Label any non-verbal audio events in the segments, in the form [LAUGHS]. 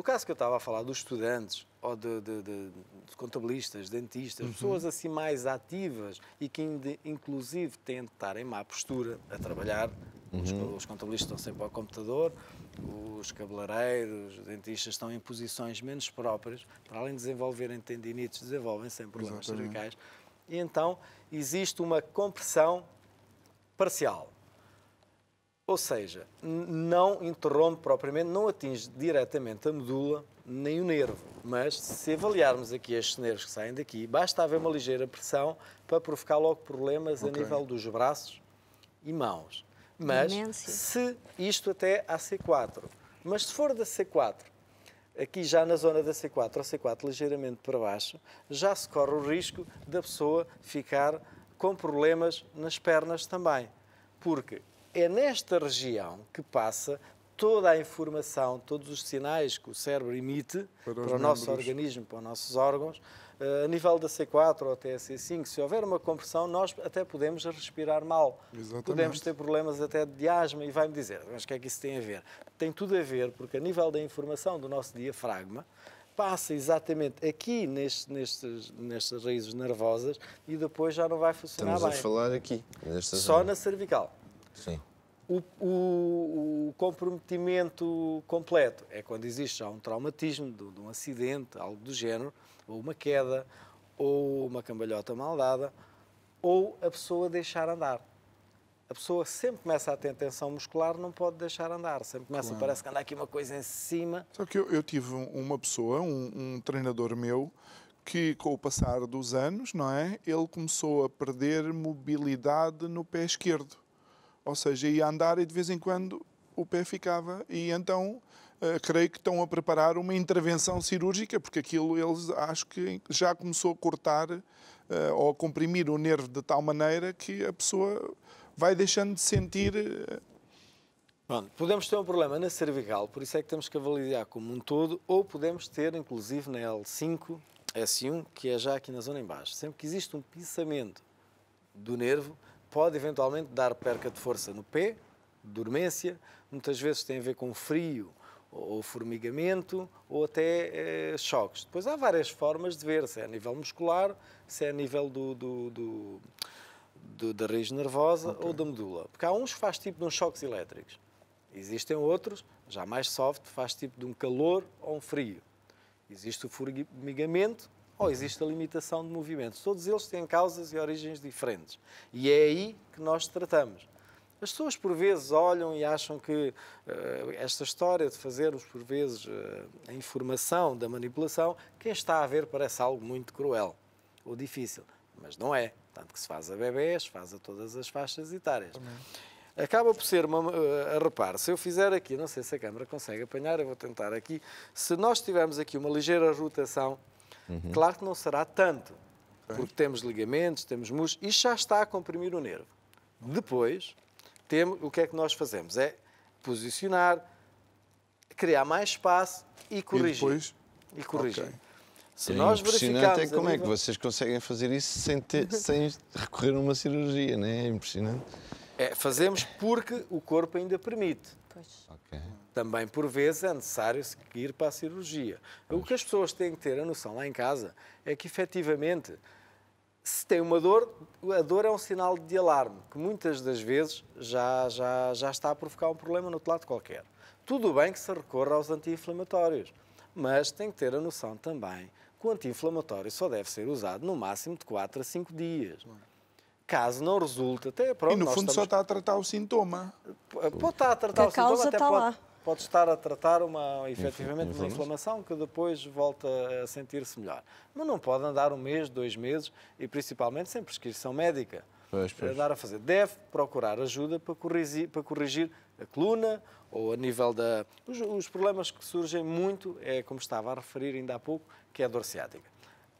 no caso que eu estava a falar dos estudantes ou de, de, de, de contabilistas, dentistas, uhum. pessoas assim mais ativas e que inclusive têm de estar em má postura a trabalhar, uhum. os, contabilistas estão sempre ao computador, os cabeleireiros, os dentistas estão em posições menos próprias, para além de desenvolverem tendinites, desenvolvem sempre problemas Exatamente. cervicais. E então existe uma compressão parcial ou seja, não interrompe propriamente, não atinge diretamente a medula nem o nervo. Mas se avaliarmos aqui estes nervos que saem daqui, basta haver uma ligeira pressão para provocar logo problemas okay. a nível dos braços e mãos. Mas Imenso. se isto até à C4. Mas se for da C4, aqui já na zona da C4 ou C4 ligeiramente para baixo, já se corre o risco da pessoa ficar com problemas nas pernas também. Porque é nesta região que passa toda a informação, todos os sinais que o cérebro emite para, para o nosso organismo, para os nossos órgãos, eh, a nível da C4 ou até a C5, se houver uma compressão, nós até podemos respirar mal. Exatamente. Podemos ter problemas até de asma e vai-me dizer, mas o que é que isso tem a ver? Tem tudo a ver, porque a nível da informação do nosso diafragma, passa exatamente aqui nestes, nestas raízes nervosas e depois já não vai funcionar Estamos bem. Estamos a falar aqui. Só zona. na cervical. Sim. O, o, o, comprometimento completo é quando existe já um traumatismo de, de, um acidente, algo do género, ou uma queda, ou uma cambalhota mal dada, ou a pessoa deixar andar. A pessoa sempre começa a ter tensão muscular, não pode deixar andar. Sempre começa, claro. parece que anda aqui uma coisa em cima. Só que eu, eu tive uma pessoa, um, um treinador meu, que com o passar dos anos, não é? Ele começou a perder mobilidade no pé esquerdo ou seja, ia andar e de vez em quando o pé ficava. E então Uh, creio que estão a preparar uma intervenção cirúrgica, porque aquilo eles acho que já começou a cortar uh, ou a comprimir o nervo de tal maneira que a pessoa vai deixando de sentir. Eh, podemos ter um problema na cervical, por isso é que temos que avaliar como um todo, ou podemos ter, inclusive, na L5, S1, que é já aqui na zona embaixo. Sempre que existe um pisamento do nervo, pode eventualmente dar perca de força no pé, dormência, muitas vezes tem a ver com frio ou formigamento ou até é, choques. Depois há várias formas de ver, se é a nível muscular, se é a nível do, do, do, do da raiz nervosa okay. ou da medula. Porque há uns que faz tipo de uns choques elétricos. Existem outros, já mais soft, faz tipo de um calor ou um frio. Existe o formigamento, ou oh, existe a limitação de movimentos. Todos eles têm causas e origens diferentes. E é aí que nós tratamos. As pessoas, por vezes, olham e acham que uh, esta história de fazermos, por vezes, uh, a informação da manipulação, quem está a ver parece algo muito cruel ou difícil. Mas não é. Tanto que se faz a bebés, faz a todas as faixas etárias. Acaba por ser uma. Uh, se eu fizer aqui, não sei se a câmara consegue apanhar, eu vou tentar aqui. Se nós tivermos aqui uma ligeira rotação, Uhum. Claro que não será tanto, porque temos ligamentos, temos músculos, e já está a comprimir o nervo. Depois, temos, o que é que nós fazemos? É posicionar, criar mais espaço e corrigir. E depois? E corrigir. Okay. Se é nós verificarmos é como nível... é que vocês conseguem fazer isso sem, ter, [LAUGHS] sem recorrer a uma cirurgia, não é? É impressionante. É, fazemos porque o corpo ainda permite. Pois. Okay. Também, por vezes, é necessário seguir para a cirurgia. Pois. O que as pessoas têm que ter a noção lá em casa é que, efetivamente, se tem uma dor, a dor é um sinal de alarme, que muitas das vezes já, já, já está a provocar um problema no outro lado qualquer. Tudo bem que se recorra aos anti-inflamatórios, mas tem que ter a noção também que o anti-inflamatório só deve ser usado no máximo de 4 a 5 dias. Caso não resulte, até pronto. E no fundo estamos... só está a tratar o sintoma. Pode estar a tratar o a sintoma, até tá pode, lá. pode estar a tratar uma, efetivamente uma inflamação que depois volta a sentir-se melhor. Mas não pode andar um mês, dois meses e principalmente sem prescrição médica. Pois, pois. Andar é a fazer. Deve procurar ajuda para corrigir, para corrigir a coluna ou a nível da. Os, os problemas que surgem muito é, como estava a referir ainda há pouco, que é a dor ciática.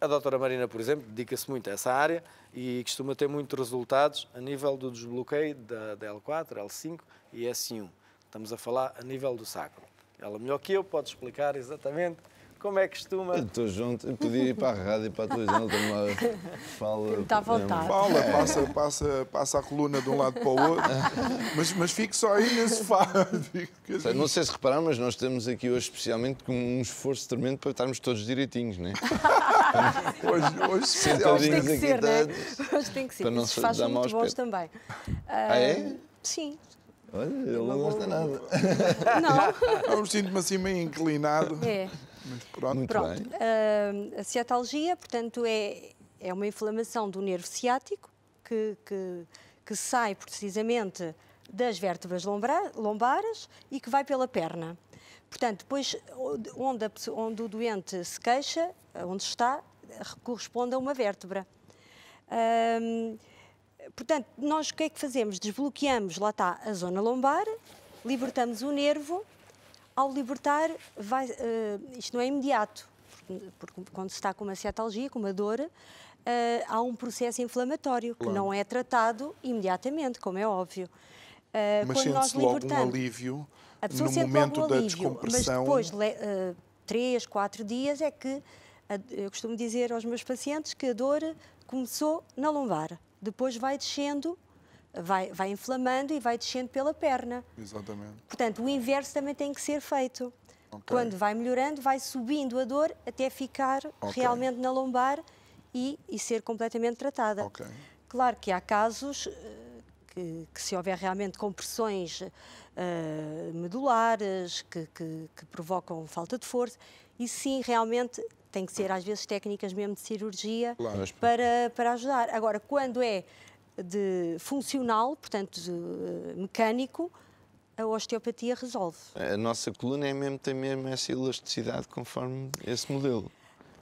A doutora Marina, por exemplo, dedica-se muito a essa área e costuma ter muitos resultados a nível do desbloqueio da, da L4, L5 e S1. Estamos a falar a nível do sacro. Ela melhor que eu pode explicar exatamente como é que costuma? Estou junto, eu podia ir para a rádio e para a televisão também. Fala. [LAUGHS] Está Fala, passa, passa, passa a coluna de um lado para o outro, [LAUGHS] mas, mas só aí nesse fado. Não sei se repararam, mas nós temos aqui hoje especialmente com um esforço tremendo para estarmos todos direitinhos, não é? [LAUGHS] hoje, hoje, hoje tem que ser, né? Hoje tem que ser. Para não se faz muito bons pés. também. Ah, é? Ah, sim. Olha, ele não gosta nada. [LAUGHS] Não. Eu sinto-me assim meio inclinado. É. Mas pronto. Muito pronto. Bem. Uh, a ciatalgia, portanto, é, é uma inflamação do nervo ciático que, que, que sai precisamente das vértebras lombares e que vai pela perna. Portanto, depois, onde, a, onde o doente se queixa, onde está, corresponde a uma vértebra. Hum, portanto, nós o que é que fazemos? Desbloqueamos, lá está, a zona lombar, libertamos o nervo. Ao libertar, vai, uh, isto não é imediato, porque, porque, quando se está com uma ciatalgia, com uma dor, uh, há um processo inflamatório claro. que não é tratado imediatamente, como é óbvio. Uh, Mas quando nós libertamos, algum alívio a pessoa no sente momento logo o alívio, da descompressão... mas depois, uh, três, quatro dias, é que eu costumo dizer aos meus pacientes que a dor começou na lombar, depois vai descendo, vai, vai inflamando e vai descendo pela perna. Exatamente. Portanto, o inverso também tem que ser feito. Okay. Quando vai melhorando, vai subindo a dor até ficar okay. realmente na lombar e, e ser completamente tratada. Okay. Claro que há casos eh, que, que se houver realmente compressões uh, medulares que, que, que provocam falta de força, e sim, realmente tem que ser às vezes técnicas mesmo de cirurgia claro. para, para ajudar. Agora, quando é de funcional, portanto de eh, mecânico, a osteopatia resolve. A nossa coluna é mesmo, tem mesmo essa elasticidade conforme esse modelo.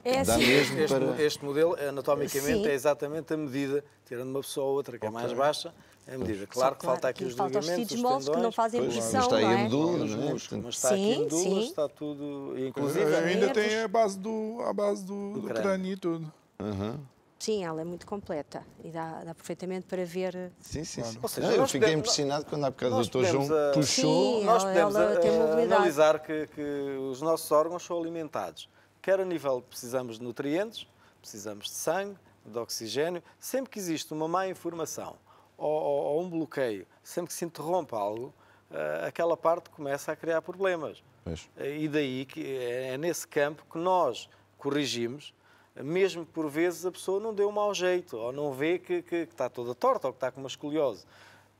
É assim. este, para... este, modelo, anatomicamente, Sim. é exatamente a medida, tirando uma pessoa ou outra, que é mais baixa, é a medida. Claro que falta aqui os falta ligamentos, os tendões, que não fazem pois, posição, é? é? né? mas está aí medulas, não é? mas está sim, aqui sim. está tudo... Inclusive... Ainda tem a base do, a base do, do, do crânio. e tudo. Uhum. Sim, ela é muito completa e dá, dá perfeitamente para ver. Eh, sim, sim. sim. Seja, não, eu fiquei podemos, impressionado quando há bocado o Dr. João a... Eh, puxou. Sim, nós podemos eh, a, a, analisar que, que os nossos órgãos são alimentados quer a nível precisamos de nutrientes, precisamos de sangue, de oxigênio. Sempre que existe uma má informação ou, ou, ou um bloqueio, sempre que se interrompa algo, eh, aquela parte começa a criar problemas. Pois. E daí que é, é nesse campo que nós corrigimos, mesmo que por vezes a pessoa não deu um mau jeito, ou não vê que, que, que está toda torta, ou que está com uma escoliose.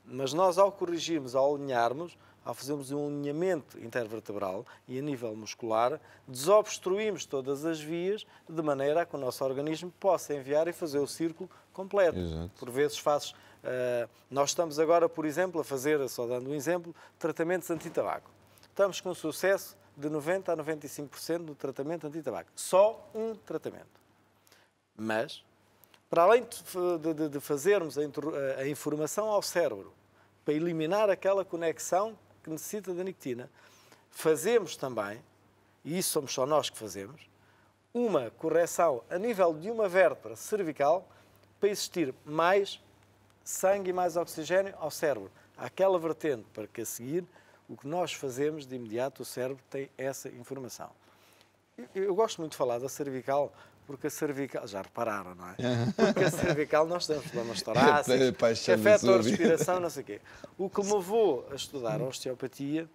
Mas nós, ao corrigirmos, ao alinharmos, ao fazermos um alinhamento intervertebral e a nível muscular, desobstruímos todas as vias de maneira a que o nosso organismo possa enviar e fazer o círculo completo. Exato. Por vezes fazes. Uh, nós estamos agora, por exemplo, a fazer, só dando um exemplo, tratamentos anti-tabaco. Estamos com sucesso de 90% a 95% no tratamento anti-tabaco. Só um tratamento. Mas, para além de, de, de fazermos a, eh, a informação ao cérebro para eliminar aquela conexão que necessita da nicotina, fazemos também, e isso somos só nós que fazemos, uma correção a nível de uma vértebra cervical para existir mais sangue e mais oxigênio ao cérebro. Aquela vertente para que a seguir, o que nós fazemos de imediato, o cérebro tem essa informação. Eu gosto muito de falar da cervical porque a cervical, já repararam, não é? Porque a cervical nós temos problemas torácicos, que afetam a respiração, não sei o quê. O que me levou a estudar a hum. osteopatia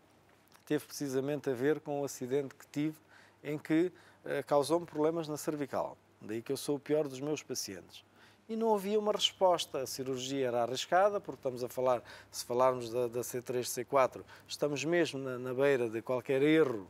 teve precisamente a ver com um acidente que tive em que eh, causou-me problemas na cervical. Daí que eu sou o pior dos meus pacientes. E não havia uma resposta. A cirurgia era arriscada, porque estamos a falar, se falarmos da, da C3, C4, estamos mesmo na, na beira de qualquer erro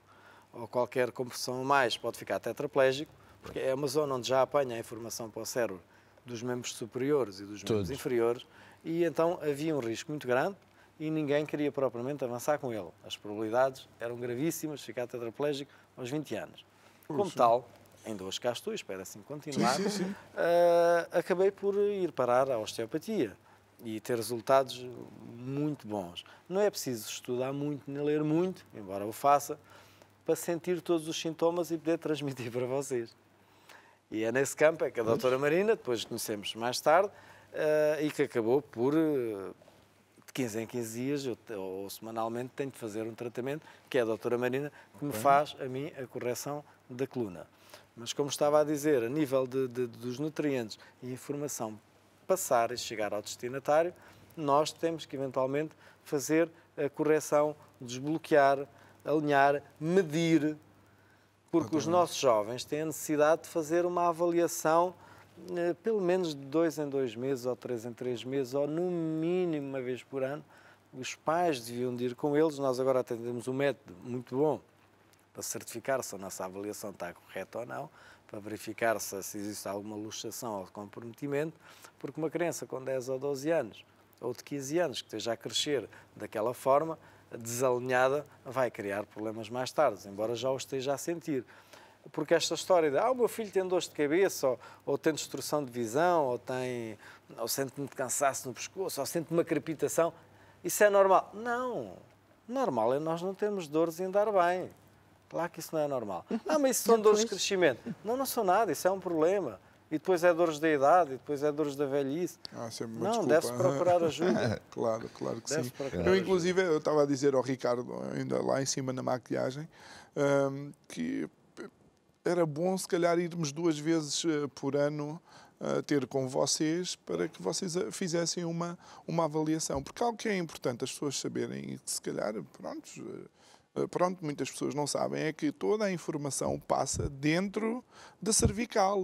ou qualquer compressão a mais, pode ficar tetraplégico porque é uma zona onde já apanha a informação para o cérebro dos membros superiores e dos membros inferiores, e então havia um risco muito grande e ninguém queria propriamente avançar com ele. As probabilidades eram gravíssimas de ficar tetraplégico aos 20 anos. Como Isso. tal, em duas cá estou, espero assim continuar, sim, sim, sim. Uh, acabei por ir parar à osteopatia e ter resultados muito bons. Não é preciso estudar muito, nem ler muito, embora o faça, para sentir todos os sintomas e poder transmitir [LAUGHS] para vocês. E é nesse campo é que a doutora Marina, depois conhecemos mais tarde, uh, e que acabou por, eh, de 15 em 15 dias, eu, ou semanalmente, tenho de fazer um tratamento, que é a doutora Marina, que okay. me faz a mim a correção da coluna. Mas como estava a dizer, a nível de, de, dos nutrientes e informação passar e chegar ao destinatário, nós temos que eventualmente fazer a correção, desbloquear, alinhar, medir porque os nossos jovens têm a necessidade de fazer uma avaliação eh, pelo menos de dois em dois meses, ou três em três meses, ou no mínimo uma vez por ano. Os pais deviam de ir com eles. Nós agora atendemos um método muito bom para certificar se a nossa avaliação está correta ou não, para verificar se, se existe alguma luxação ou comprometimento, porque uma criança com 10 ou 12 anos, ou de 15 anos, que esteja a crescer daquela forma, desalinhada vai criar problemas mais tarde, embora já o esteja a sentir. Porque esta história de, ah, o meu filho tem dores de cabeça, ou, ou tem destrução de visão, ou, tem, ou sente muito cansaço no pescoço, ou sente uma crepitação, isso é normal. Não, normal é nós não termos dores e andar bem. Claro que isso não é normal. [LAUGHS] Ah, mas isso são dores de crescimento. Não, não são nada, isso é um problema e depois é dores da idade, e depois é dores da velhice. Ah, é Não, deve-se procurar [LAUGHS] ajuda. claro, claro que sim. Eu, inclusive, eu estava a dizer ao Ricardo, ainda lá em cima na maquilhagem, um, que era bom se calhar irmos duas vezes eh, por ano uh, ter com vocês para que vocês eh, fizessem uma, uma avaliação. Porque algo que é importante as pessoas saberem e que se calhar, pronto, pronto, muitas pessoas não sabem, é que toda a informação passa dentro da cervical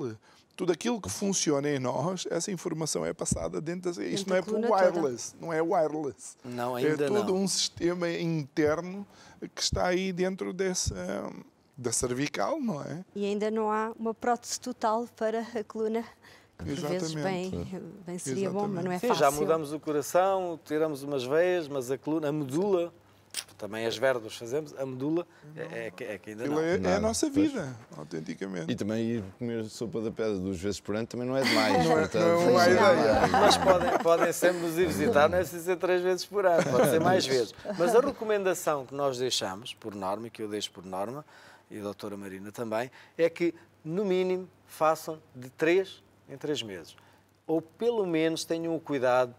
tudo aquilo que funciona em nós, essa informação é passada dentro da. Isto não é por wireless, toda. não é wireless. Não, é ainda é todo não. um sistema interno que está aí dentro dessa da cervical, não é? E ainda não há uma prótese total para a coluna. Que por vezes bem, bem é. seria Exatamente. bom, mas não é Sim, fácil. Já mudamos o coração, tiramos umas veias, mas a coluna, a medula também as verbas fazemos, a medula é, é, é que ainda não. É, é, a nossa vida, pois. autenticamente. E também ir comer sopa da pedra duas vezes por ano também não é demais. não, [LAUGHS] portanto, não é, é uma ideia. É Mas podem, podem sempre nos ir visitar, não é preciso ser três vezes por ano, pode ser mais vezes. Mas a recomendação que nós deixamos, por norma, que eu deixo por norma, e a doutora Marina também, é que, no mínimo, façam de três em três meses. Ou, pelo menos, tenham o cuidado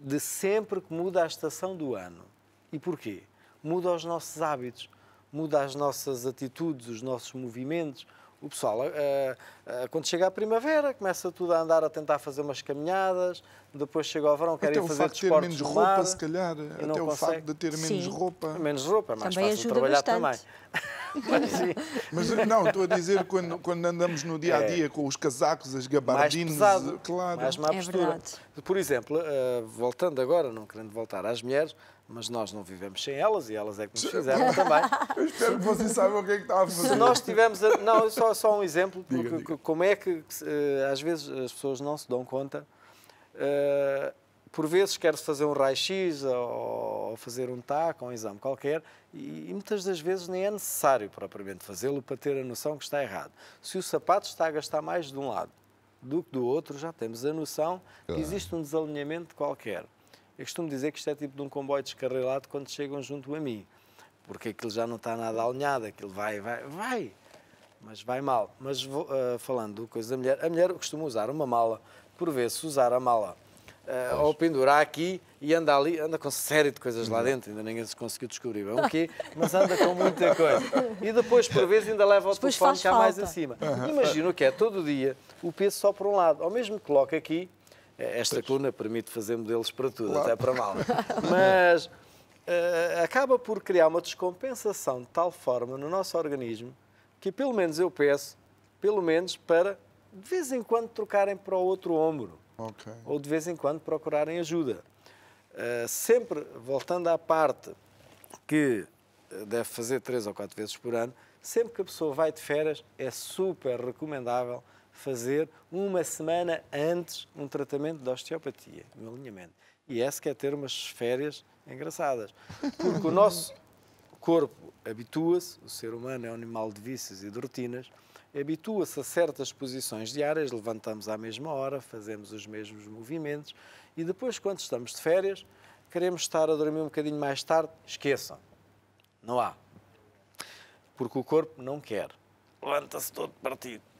de sempre que muda a estação do ano. E porquê? muda os nossos hábitos, muda as nossas atitudes, os nossos movimentos. O pessoal, eh, eh, quando chega a primavera, começa tudo a andar a tentar fazer umas caminhadas, depois chega ao verão, querem fazer desportos. Até o facto de ter menos roupa, mar, se calhar, até o consegue. facto de ter menos Sim. roupa. Menos roupa, é mais também fácil trabalhar bastante. também. [LAUGHS] Mas, não, estou a dizer quando, quando andamos no dia a é. dia é. com os casacos, as gabardinas, mais pesado, claro. Mais má é postura. É Por exemplo, uh, voltando agora, não querendo voltar às mulheres, mas nós não vivemos sem elas e elas é que nos fizeram também. Eu espero que vocês saibam o que é que está a fazer. Se nós tivemos. A... Não, só, só um exemplo, porque diga, como é que eh, às vezes as pessoas não se dão conta. Eh, por vezes quer-se fazer um raio-x ou fazer um TAC ou um exame qualquer e, muitas das vezes nem é necessário propriamente fazê-lo para ter a noção que está errado. Se o sapato está a gastar mais de um lado do que do outro, já temos a noção que existe um desalinhamento qualquer. Eu costumo dizer que isto é tipo de um comboio descarrilado quando chegam junto a mim, porque aquilo já não está nada alinhado, aquilo vai, vai, vai, mas vai mal. Mas vou, uh, falando do coisa da mulher, a mulher costuma usar uma mala, por se usar a mala uh, ou pendurar aqui e anda ali, anda com série de coisas lá uhum. dentro, ainda ninguém se conseguiu descobrir bem o quê, mas anda com muita coisa. E depois, por vezes, ainda leva o depois telefone cá falta. mais acima. Uhum. Imagino que é todo dia o peso só por um lado, ou mesmo coloca aqui, esta coluna permite fazer modelos para tudo, claro. até para mal. [LAUGHS] Mas uh, acaba por criar uma descompensação de tal forma no nosso organismo que, pelo menos, eu peço, pelo menos para de vez em quando trocarem para o outro ombro. Okay. Ou de vez em quando procurarem ajuda. Uh, sempre voltando à parte que eh, deve fazer três ou quatro vezes por ano, sempre que a pessoa vai de férias, é super recomendável fazer uma semana antes um tratamento de osteopatia, um alinhamento. E é essa quer ter umas férias engraçadas. Porque o nosso corpo habitua-se, o ser humano é um animal de vícios e de rotinas, habitua-se a certas posições diárias, levantamos à mesma hora, fazemos os mesmos movimentos e depois, quando estamos de férias, queremos estar a dormir um bocadinho mais tarde, esqueçam. Não há. Porque o corpo não quer. Levanta-se todo partido.